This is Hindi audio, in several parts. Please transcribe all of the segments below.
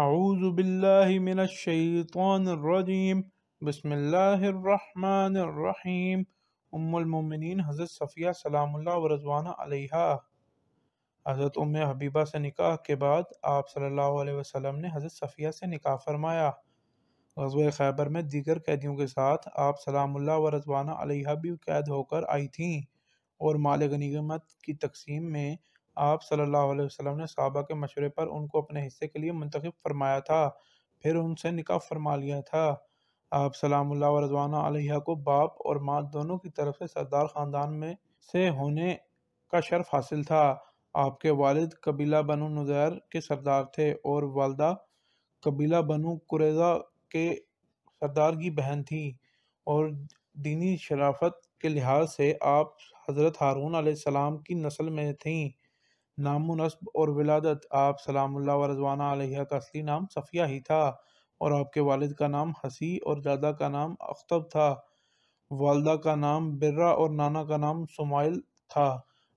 आऊज़बिल्लिमिनशैतरजीम बसमीम उम्मिन हज़रत सफ़िया सलामुल्लाह व रजवाना अलैहा हज़रत उम हबीबा से निकाह के बाद आप सल्लल्लाहु अलैहि वसल्लम ने हज़रत सफ़िया से निकाह फरमाया गजब खैबर में दीगर कैदियों के साथ आप सलामुल्लाह व रजवाना अलैहा भी कैद होकर आई थीं और माल गनीमत की तकसीम में आप सल्लल्लाहु अलैहि वसल्लम ने सहाबा के मशवरे पर उनको अपने हिस्से के लिए मंतखब फरमाया था फिर उनसे निकाह फरमा लिया था आप सलाम रजवाना अलैहा को बाप और माँ दोनों की तरफ से सरदार ख़ानदान में से होने का शर्फ हासिल था आपके वालिद कबीला बनु नज़ैर के सरदार थे और वालदा कबीला बनु कुरेजा के सरदार की बहन थी और दीनी शराफत के लिहाज से आप हज़रत हारून आसमाम की नस्ल में थीं नाम नस्ब और विलादत आप सलामुल्ला व रजवाना आलिया का असली नाम सफ़िया ही था और आपके वालिद का नाम हसी और दादा का नाम अख्तब था वालदा का नाम बिर्रा और नाना का नाम सुमाइल था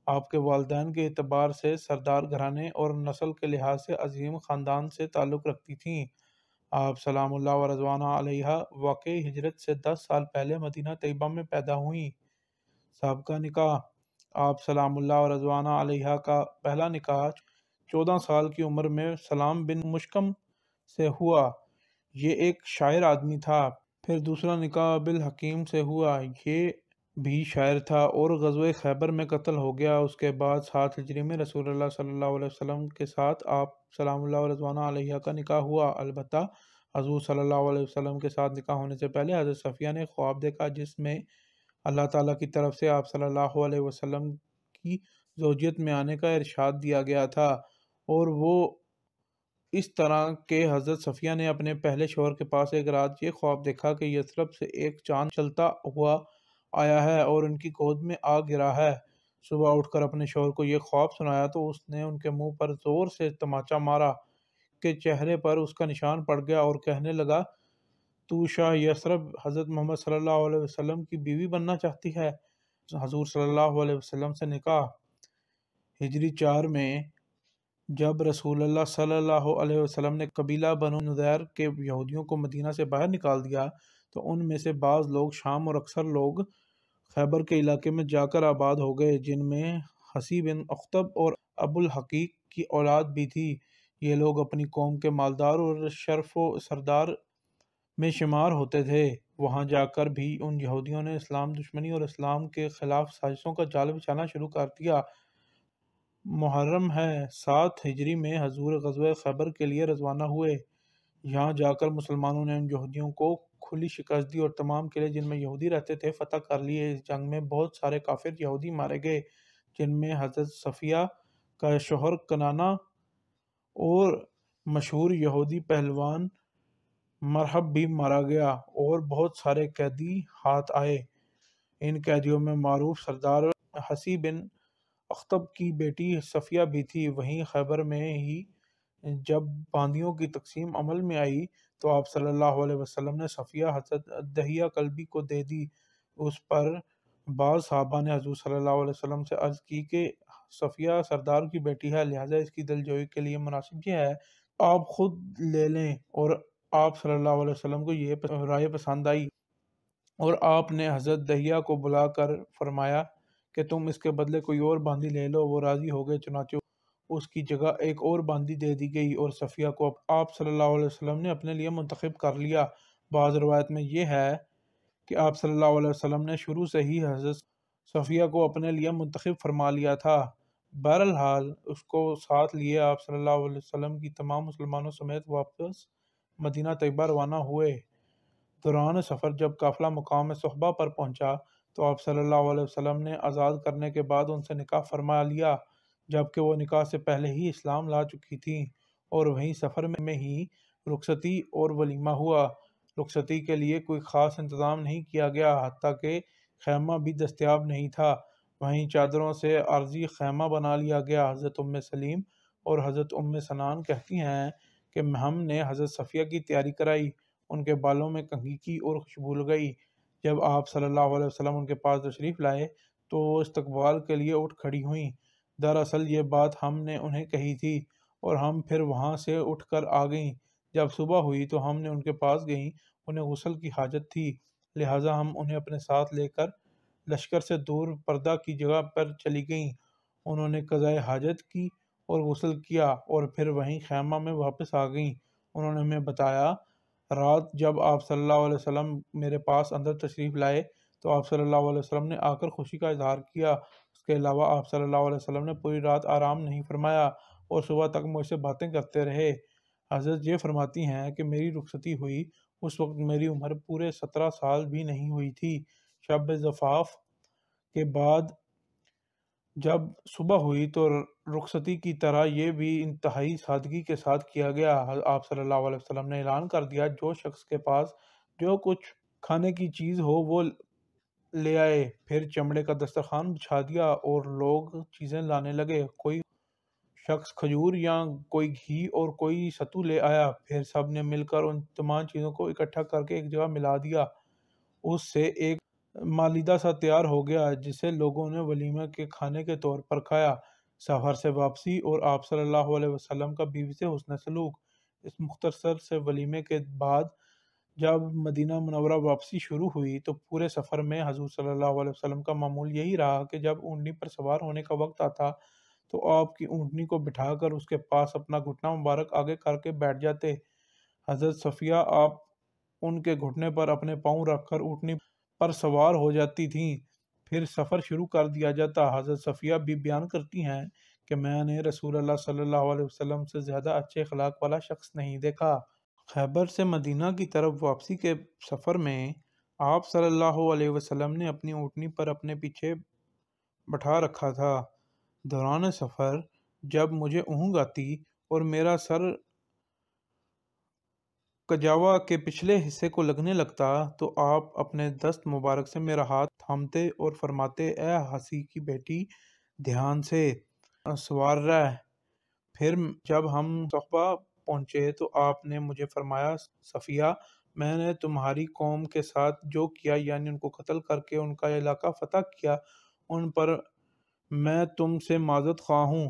आपके वालदान के अतबार से सरदार घराने और नस्ल के लिहाज से अजीम ख़ानदान से ताल्लुक़ रखती थी आप सलामुल्ला व रजवाना आलिया वाकई हिजरत से दस साल पहले मदीना तयबा में पैदा हुई सबका निकाह आप सलामुल्ला और रजवाना आलिया का पहला निकाह चौदह साल की उम्र में सलाम बिन मुश्कम से हुआ ये एक शायर आदमी था फिर दूसरा निकाह बिल हकीम से हुआ ये भी शायर था और गजब खैबर में कत्ल हो गया उसके बाद सात हजरी में रसूल सल्ला वसम के साथ आप सलामुल्ला और रजवाना आलिया का निकाह हुआ अलबत् हजूर सल्ला वसम के साथ निकाह होने से पहले हज़रत सफ़िया ने ख्वाब देखा जिसमें अल्लाह ताला की तरफ से आप सल्लल्लाहु अलैहि वसल्लम की जोजियत में आने का इरशाद दिया गया था और वो इस तरह के हज़रत सफ़िया ने अपने पहले शोहर के पास एक रात ये ख्वाब देखा कि यसरब से एक चांद चलता हुआ आया है और उनकी गोद में आ गिरा है सुबह उठकर अपने शोहर को यह ख्वाब सुनाया तो उसने उनके मुंह पर ज़ोर से तमाचा मारा के चेहरे पर उसका निशान पड़ गया और कहने लगा तो शाह यसरब हज़रत मोहम्मद सल्लल्लाहु अलैहि वसल्लम की बीवी बनना चाहती है हजूर सल्लल्लाहु अलैहि वसल्लम से निकाह हिजरी चार में जब रसूल सल्लल्लाहु अलैहि वसल्लम ने कबीला बनो नज़ैर के यहूदियों को मदीना से बाहर निकाल दिया तो उनमें से बाज़ लोग शाम और अक्सर लोग खैबर के इलाके में जाकर आबाद हो गए जिनमें हसी बिन अख्तब और अबुल हकीक की औलाद भी थी ये लोग अपनी कौम के मालदार और शर्फ सरदार में शुमार होते थे वहां जाकर भी उन यहूदियों ने इस्लाम दुश्मनी और इस्लाम के खिलाफ साजिशों का जाल बिछाना शुरू कर दिया मुहर्रम है सात हिजरी में हजूर गजब खैबर के लिए रजवाना हुए यहाँ जाकर मुसलमानों ने उन यहूदियों को खुली शिकस्त दी और तमाम किले जिनमें यहूदी रहते थे फतह कर लिए इस जंग में बहुत सारे काफिर यहूदी मारे गए जिनमें हजरत सफ़िया का शोहर कनाना और मशहूर यहूदी पहलवान मरहब भी मारा गया और बहुत सारे कैदी हाथ आए इन कैदियों में मरूफ सरदार हसी बिन अख्तब की बेटी सफ़िया भी थी वहीं खैबर में ही जब बांदियों की तकसीम अमल में आई तो आप सल्लल्लाहु अलैहि वसल्लम ने सफ़िया हसद दहिया कल्बी को दे दी उस पर बाद साहबा ने हजूर सल्लल्लाहु अलैहि वसल्लम से अर्ज़ की कि सफ़िया सरदार की बेटी है लिहाजा इसकी दिलजोई के लिए मुनासिब यह है आप ख़ुद ले लें और आप सल्लल्लाहु अलैहि वसल्लम को यह राय पसंद आई और आपने हज़रत दहिया को बुला कर फरमाया कि तुम इसके बदले कोई और बांदी ले लो वो राज़ी हो गए चुनाचो उसकी जगह एक और बांदी दे दी गई और सफ़िया को आप सल्लल्लाहु अलैहि वसल्लम ने अपने लिए मंतखब कर लिया बाद रवायत में यह है कि आप सल्लल्लाहु अलैहि वसल्लम ने शुरू से ही हज़रत सफ़िया को अपने लिए मंतखब फरमा लिया था बहरहाल उसको साथ लिए आप सल्लल्लाहु अलैहि वसल्लम की तमाम मुसलमानों समेत वापस मदीना तयबा रवाना हुए दौरान सफ़र जब काफिला मुकाम सहबा पर पहुंचा तो आप सल्लल्लाहु अलैहि वसल्लम ने आज़ाद करने के बाद उनसे निकाह फरमा लिया जबकि वो निकाह से पहले ही इस्लाम ला चुकी थीं और वहीं सफ़र में ही रुखसती और वलीमा हुआ रुखसती के लिए कोई ख़ास इंतज़ाम नहीं किया गया हती कि खैमा भी दस्तियाब नहीं था वहीं चादरों से आर्जी खैमा बना लिया गया हज़रत उम सलीम और हज़रत उम सनान कहती हैं कि हमने हज़रत सफ़िया की तैयारी कराई उनके बालों में कंघी की और खुशबू लगाई जब आप सल्लल्लाहु अलैहि वसल्लम उनके पास तशरीफ़ लाए तो वो इस्तकबाल के लिए उठ खड़ी हुई दरअसल ये बात हमने उन्हें कही थी और हम फिर वहाँ से उठ कर आ गईं जब सुबह हुई तो हमने उनके पास गईं उन्हें गसल की हाजत थी लिहाजा हम उन्हें अपने साथ लेकर लश्कर से दूर पर्दा की जगह पर चली गईं उन्होंने कज़ाए हाजत की और गसल किया और फिर वहीं खैमा में वापस आ गईं उन्होंने हमें बताया रात जब आप सल्लल्लाहु अलैहि वसल्लम मेरे पास अंदर तशरीफ़ लाए तो आप सल्लल्लाहु अलैहि वसल्लम ने आकर खुशी का इजहार किया उसके अलावा आप सल्लल्लाहु अलैहि वसल्लम ने पूरी रात आराम नहीं फरमाया और सुबह तक मुझसे बातें करते रहे हजरत ये फरमाती हैं कि मेरी रुखसती हुई उस वक्त मेरी उम्र पूरे सत्रह साल भी नहीं हुई थी शब जफ़ाफ़ के बाद जब सुबह हुई तो रुखसती की तरह ये भी इंतहाई सादगी के साथ किया गया आप सल्लल्लाहु अलैहि वसल्लम ने ऐलान कर दिया जो शख्स के पास जो कुछ खाने की चीज़ हो वो ले आए फिर चमड़े का दस्तरखान बिछा दिया और लोग चीज़ें लाने लगे कोई शख्स खजूर या कोई घी और कोई सत्तू ले आया फिर सब ने मिलकर उन तमाम चीज़ों को इकट्ठा करके एक जगह मिला दिया उससे एक मालिदा सा तैयार हो गया जिसे लोगों ने वलीमा के खाने के तौर पर खाया सफ़र से वापसी और आप सल्लल्लाहु अलैहि वसल्लम का बीवी से हुसन सलूक इस मुख्तसर से वलीमे के बाद जब मदीना मनवरा वापसी शुरू हुई तो पूरे सफ़र में हजूर सल्लल्लाहु अलैहि वसल्लम का मामूल यही रहा कि जब ऊँटनी पर सवार होने का वक्त आता तो आपकी ऊँटनी को बिठाकर उसके पास अपना घुटना मुबारक आगे करके बैठ जाते हजरत सफ़िया आप उनके घुटने पर अपने पाँव रखकर ऊँटनी पर सवार हो जाती थीं फिर सफ़र शुरू कर दिया जाता हज़रत सफ़िया भी बयान करती हैं कि मैंने रसूल सल्लल्लाहु अलैहि वसल्लम से ज़्यादा अच्छे अखलाक वाला शख्स नहीं देखा खैबर से मदीना की तरफ वापसी के सफ़र में आप सल्लल्लाहु अलैहि वसल्लम ने अपनी ऊँटनी पर अपने पीछे बैठा रखा था दौरान सफ़र जब मुझे ऊँग आती और मेरा सर कजावा के पिछले हिस्से को लगने लगता तो आप अपने दस्त मुबारक से मेरा हाथ थामते और फरमाते ए हंसी की बेटी ध्यान से सवार रहा फिर जब हम सखबा पहुंचे तो आपने मुझे फरमाया सफ़िया मैंने तुम्हारी कौम के साथ जो किया यानी उनको कत्ल करके उनका इलाका फतह किया उन पर मैं तुमसे माजत खा हूँ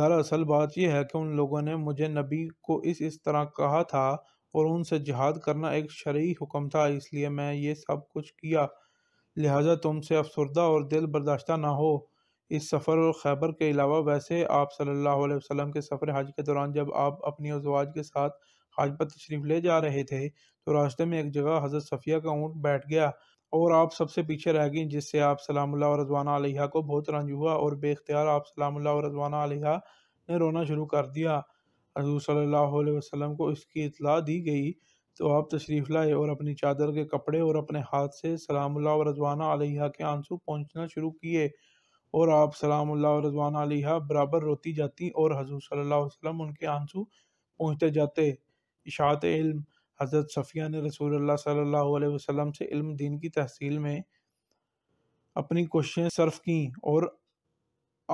दरअसल बात यह है कि उन लोगों ने मुझे नबी को इस इस तरह कहा था और उनसे जिहाद करना एक शर्य हुक्म था इसलिए मैं ये सब कुछ किया लिहाजा तुमसे अफसरदा और दिल बर्दाश्त ना हो इस सफ़र और खैबर के अलावा वैसे आप सल्लल्लाहु अलैहि वसल्लम के सफ़र हज के दौरान जब आप अपनी अजवाज के साथ हज पर तशरीफ़ ले जा रहे थे तो रास्ते में एक जगह हज़रत सफ़िया का ऊँट बैठ गया और आप सबसे पीछे रह गई जिससे आप सलामुल्लाह और रजवाना आलिया को बहुत रंज हुआ और बेख्तियार आप सलामुल्लाह और रजवाना आलिया ने रोना शुरू कर दिया हजूर सल अलैहि को इसकी इतला दी गई तो आप तशरीफ़ लाए और अपनी चादर के कपड़े और अपने हाथ से सलामुल्लाह और रजवाना आलिया के आंसू पहुँचना शुरू किए और आप सलामुल्लाह और रजवाना आलिया बराबर रोती जाती और हजूर सल्लल्लाहु अलैहि वसल्लम उनके आंसू पहुँचते जाते इशात इल्म हज़रत सफ़िया ने रसूल सल्ला वसलम से इल्म दीन की तहसील में अपनी कोशिशें सर्फ की और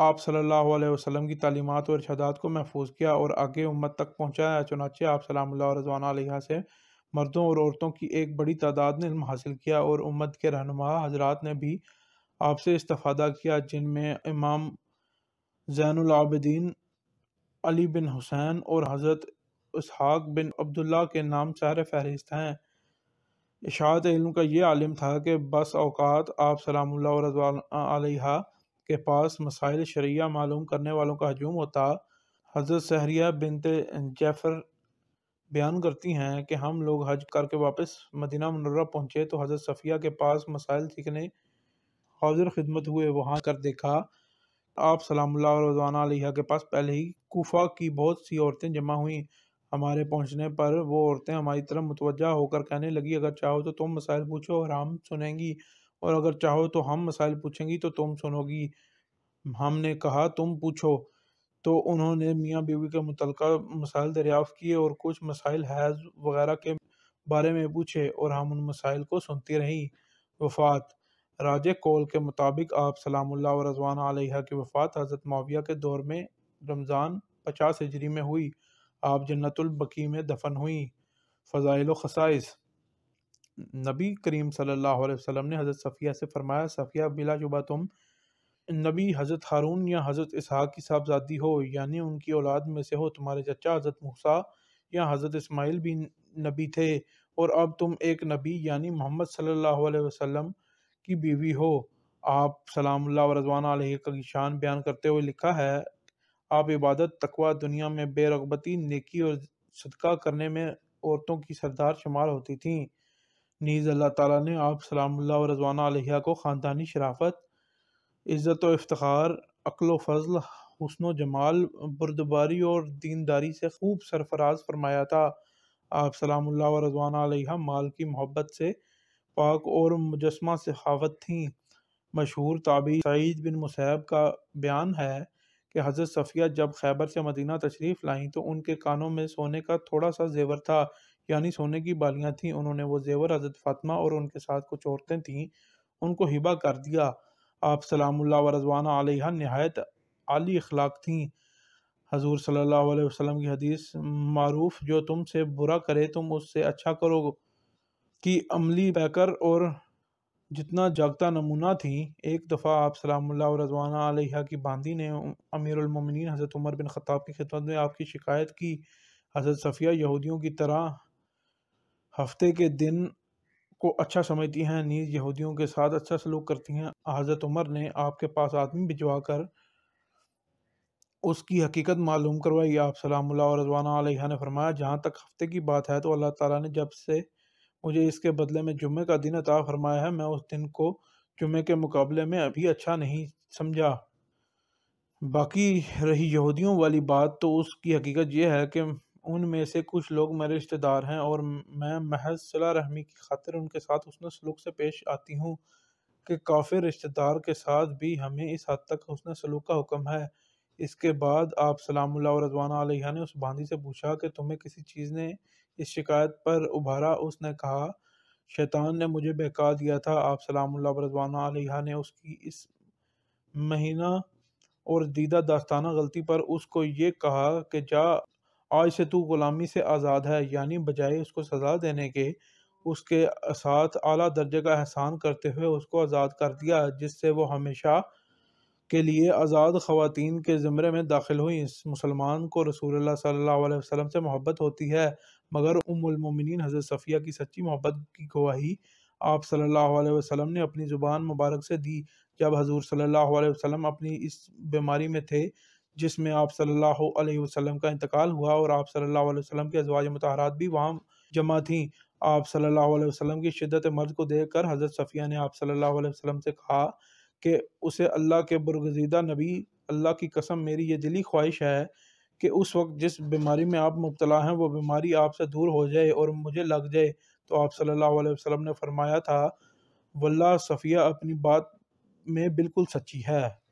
आप सल्लल्लाहु अलैहि वसल्लम की तालीमत और इर्शादात को महफूज किया और आगे उम्मत तक पहुँचाया चुनाचे आप सलाम रजवान आलिया से मर्दों और औरतों की एक बड़ी तादाद ने इल्म हासिल किया और उम्मत के रहनुमा हजरात ने भी आपसे इस्तफ़ादा किया जिनमें इमाम जैनआबदीन अली बिन हुसैन और हज़रत इसहाक बिन अब्दुल्ला के नाम सार फहरिस्त हैं इशात इल्म का ये आलिम था कि बस अवकात आप सलाम रजवान आलिया के पास मसाइल शरिया मालूम करने वालों का हजूम होता हज़रत सहरिया बिनत जैफर बयान करती हैं कि हम लोग हज करके वापस मदीना मनर्रा पहुँचे तो हज़रत सफ़िया के पास मसाइल सीखने हाजिर खिदमत हुए वहाँ कर देखा आप सलामुल्लाह रजवाना आलिया के पास पहले ही कोफा की बहुत सी औरतें जमा हुई हमारे पहुँचने पर वो औरतें हमारी तरफ मुतवजा होकर कहने लगी अगर चाहो तो तुम मसाइल पूछो और हम सुनेंगी और अगर चाहो तो हम मसाइल पूछेंगी तो तुम सुनोगी हमने कहा तुम पूछो तो उन्होंने मियाँ बीवी के मुतल मसाइल दरियाफ़ किए और कुछ मसाइल हैज़ वगैरह के बारे में पूछे और हम उन मसाइल को सुनती रहीं वफ़ात राजे कौल के मुताबिक आप सलामुल्ला और रजवान आलिया की वफ़ात हज़रत माविया के दौर में रमज़ान पचास हिजरी में हुई आप बकी में दफन हुई फ़जाइल खसाइस नबी करीम सल्लल्लाहु अलैहि वसल्लम ने हज़रत सफ़िया से फ़रमाया सफ़िया बिला जुबा तुम नबी हज़रत हारून या हज़रत इसहाक़ की साहबजादी हो यानी उनकी औलाद में से हो तुम्हारे चचा हज़रत मूसा या हज़रत इस्माइल भी नबी थे और अब तुम एक नबी यानी मोहम्मद सल्लल्लाहु अलैहि वसल्लम की बीवी हो आप सलाम रजवान का शान बयान करते हुए लिखा है आप इबादत तकवा दुनिया में बेरगबती नेकी और सदका करने में औरतों की सरदार शुमार होती थीं नीज़ अल्लाह ताला ने आप सलामुल्लाह और रजवाना आलिया को ख़ानदानी शराफत इज़्ज़त और इफ्तार अक्ल फ़ज़ल हसन जमाल बुरदबारी और दीनदारी से खूब सरफराज फरमाया था आप सलामुल्लाह और रजवाना आलिया माल की मोहब्बत से पाक और मुजस्मा सखावत थीं मशहूर ताबी सईद बिन मुसैब का बयान है कि हज़रत सफ़िया जब खैबर से मदीना तशरीफ़ लाई तो उनके कानों में सोने का थोड़ा सा जेवर था यानी सोने की बालियाँ थीं उन्होंने वो जेवर हजरत फातमा और उनके साथ कुछ औरतें थीं उनको हिबा कर दिया आप सलामुल्ला व रजवाना आलिहा नहायत आली अखलाक थीं हजूर सल्ला वसलम की हदीस मारूफ जो तुम से बुरा करे तुम उससे अच्छा करो कि अमली बैकर और जितना जागता नमूना थी एक दफ़ा आप सलामुल्ला रजवाना आलिया की बांदी ने अमीरमिन हज़रत उमर बिन ख़ताब की खिदमत में आपकी शिकायत की हज़रत सफ़िया यहूदियों की तरह हफ्ते के दिन को अच्छा समझती हैं नीज यहूदियों के साथ अच्छा सलूक करती हैं हज़रत उमर ने आपके पास आदमी भिजवा कर उसकी हकीकत मालूम करवाई आप सलाम और रजवाना आलिया ने फरमाया जहाँ तक हफ्ते की बात है तो अल्लाह ताला ने जब से मुझे इसके बदले में जुम्मे का दिन अता फरमाया है मैं उस दिन को जुम्मे के मुकाबले में अभी अच्छा नहीं समझा बाकी रही यहूदियों वाली बात तो उसकी हकीकत यह है कि उनमें से कुछ लोग मेरे रिश्तेदार हैं और मैं महज सला रहमी की खातिर उनके साथ उसने सलूक से पेश आती हूँ कि काफिर रिश्तेदार के साथ भी हमें इस हद तक उसने सलूक का हुक्म है इसके बाद आप सलामुल्ला और रजवाना आलिया ने उस बांदी से पूछा कि तुम्हें किसी चीज़ ने इस शिकायत पर उभारा उसने कहा शैतान ने मुझे बहका दिया था आप सलामुल्ला और रजवाना आलिया ने उसकी इस महीना और दीदा दास्ताना गलती पर उसको ये कहा कि जा आज से तू ग़ुलामी से आज़ाद है यानी बजाय उसको सज़ा देने के उसके साथ अली दर्जे का एहसान करते हुए उसको आज़ाद कर दिया जिससे वो हमेशा के लिए आज़ाद ख़वातीन के ज़मरे में दाखिल हुई इस मुसलमान को रसूल सल्लल्लाहु अलैहि वसल्लम से मोहब्बत होती है मगर उमुलमिन हज़रत सफ़िया की सच्ची मोहब्बत की गवाही आप सल्लल्लाहु अलैहि वसल्लम ने अपनी ज़ुबान मुबारक से दी जब हजूर सल्लल्लाहु अलैहि वसल्लम अपनी इस बीमारी में थे जिसमें आप सल्लल्लाहु अलैहि वसल्लम का इंतकाल हुआ और आप सल्लल्लाहु अलैहि वसल्लम के अजवाज मतहरात भी वहाँ जमा थीं आप सल्लल्लाहु अलैहि वसल्लम की शिद्दत मर्द को देख कर हज़रत सफ़िया ने आप सल्लल्लाहु अलैहि वसल्लम से कहा कि उसे अल्लाह के बुरगजीदा नबी अल्लाह की कसम मेरी ये दिली ख्वाहिश है कि उस वक्त जिस बीमारी में आप मुबतला हैं वो बीमारी आपसे दूर हो जाए और मुझे लग जाए तो आप सल्लल्लाहु अलैहि वसल्लम ने फरमाया था वल्ला सफ़िया अपनी बात में बिल्कुल सच्ची है